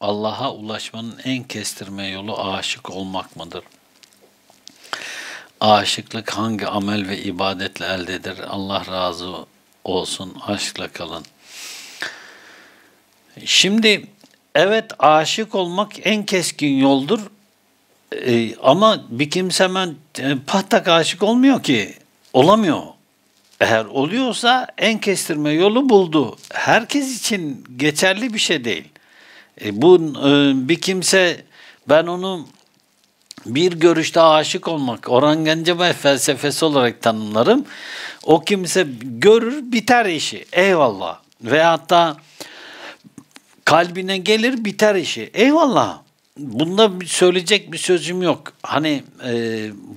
Allah'a ulaşmanın en kestirme yolu aşık olmak mıdır? Aşıklık hangi amel ve ibadetle eldedir? Allah razı olsun, aşkla kalın. Şimdi evet aşık olmak en keskin yoldur. Ee, ama bir kimse hemen e, patlak aşık olmuyor ki. Olamıyor. Eğer oluyorsa en kestirme yolu buldu. Herkes için geçerli bir şey değil. E, bu e, bir kimse ben onu bir görüşte aşık olmak Orhan Gencebay felsefesi olarak tanımlarım. O kimse görür biter işi. Eyvallah. Ve hatta kalbine gelir biter işi. Eyvallah. Bunda söyleyecek bir sözüm yok. Hani e,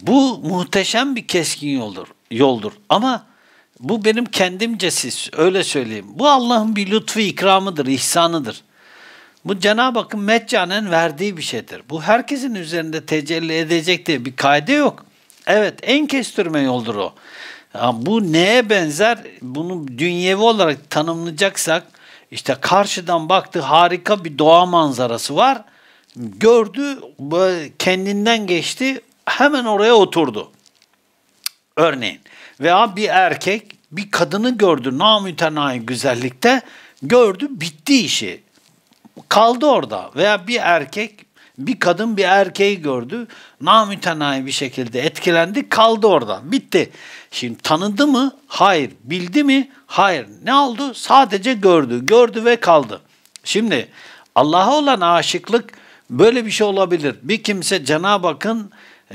bu muhteşem bir keskin yoldur. Yoldur. Ama bu benim kendimce siz öyle söyleyeyim. Bu Allah'ın bir lütfu ikramıdır, ihsanıdır. Bu Cenab-ı Hakk'ın meccanen verdiği bir şeydir. Bu herkesin üzerinde tecelli edecek diye bir kaide yok. Evet en kestirme yoldur o. Ya bu neye benzer? Bunu dünyevi olarak tanımlayacaksak işte karşıdan baktı harika bir doğa manzarası var. Gördü kendinden geçti hemen oraya oturdu. Örneğin veya bir erkek bir kadını gördü namütenayi güzellikte gördü bitti işi kaldı orada. Veya bir erkek, bir kadın bir erkeği gördü. Namütenayi bir şekilde etkilendi, kaldı orada. Bitti. Şimdi tanıdı mı? Hayır. Bildi mi? Hayır. Ne oldu? Sadece gördü. Gördü ve kaldı. Şimdi Allah'a olan aşıklık böyle bir şey olabilir. Bir kimse Cenab-ı Hakk'ın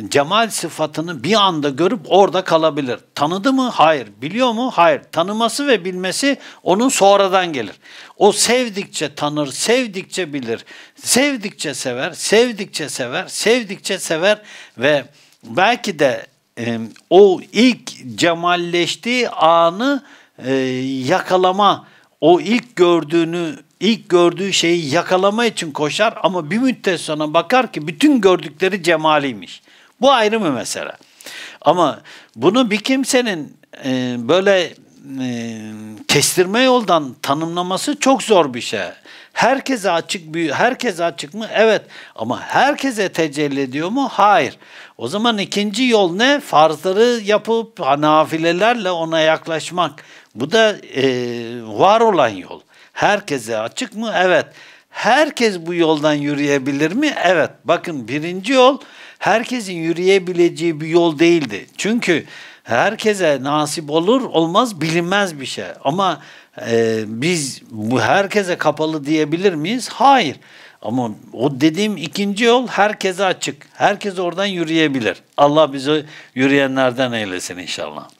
cemal sıfatını bir anda görüp orada kalabilir. Tanıdı mı? Hayır. Biliyor mu? Hayır. Tanıması ve bilmesi onun sonradan gelir. O sevdikçe tanır, sevdikçe bilir, sevdikçe sever, sevdikçe sever, sevdikçe sever ve belki de e, o ilk cemalleştiği anı e, yakalama, o ilk gördüğünü ilk gördüğü şeyi yakalama için koşar ama bir müddet sonra bakar ki bütün gördükleri cemaliymiş. Bu ayrı mı mesela? Ama bunu bir kimsenin e, böyle e, kestirme yoldan tanımlaması çok zor bir şey. Herkese açık bir herkese açık mı? Evet. Ama herkese tecelli ediyor mu? Hayır. O zaman ikinci yol ne? Farzları yapıp nafilelerle ona yaklaşmak. Bu da e, var olan yol. Herkese açık mı? Evet. Herkes bu yoldan yürüyebilir mi? Evet. Bakın birinci yol herkesin yürüyebileceği bir yol değildi. Çünkü herkese nasip olur olmaz bilinmez bir şey. Ama e, biz bu herkese kapalı diyebilir miyiz? Hayır. Ama o dediğim ikinci yol herkese açık. Herkes oradan yürüyebilir. Allah bizi yürüyenlerden eylesin inşallah.